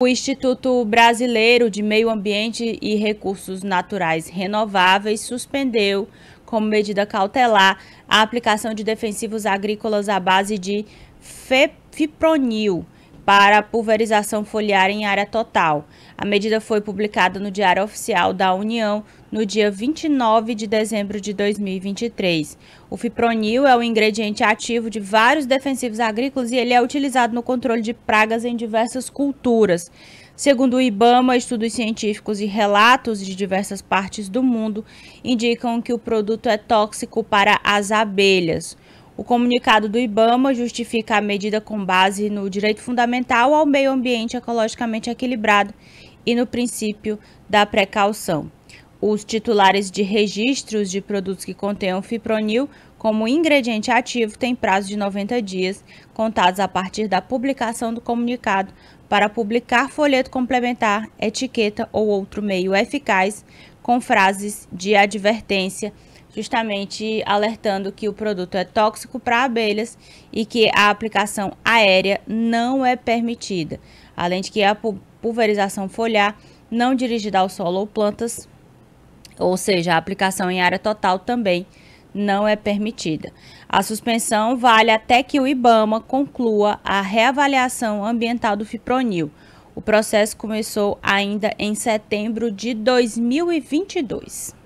O Instituto Brasileiro de Meio Ambiente e Recursos Naturais Renováveis suspendeu, como medida cautelar, a aplicação de defensivos agrícolas à base de fipronil para a pulverização foliar em área total. A medida foi publicada no Diário Oficial da União no dia 29 de dezembro de 2023. O fipronil é o um ingrediente ativo de vários defensivos agrícolas e ele é utilizado no controle de pragas em diversas culturas. Segundo o IBAMA, estudos científicos e relatos de diversas partes do mundo indicam que o produto é tóxico para as abelhas. O comunicado do IBAMA justifica a medida com base no direito fundamental ao meio ambiente ecologicamente equilibrado e no princípio da precaução. Os titulares de registros de produtos que contenham fipronil como ingrediente ativo têm prazo de 90 dias, contados a partir da publicação do comunicado, para publicar folheto complementar, etiqueta ou outro meio eficaz com frases de advertência justamente alertando que o produto é tóxico para abelhas e que a aplicação aérea não é permitida, além de que a pulverização foliar não dirigida ao solo ou plantas, ou seja, a aplicação em área total também não é permitida. A suspensão vale até que o IBAMA conclua a reavaliação ambiental do fipronil. O processo começou ainda em setembro de 2022.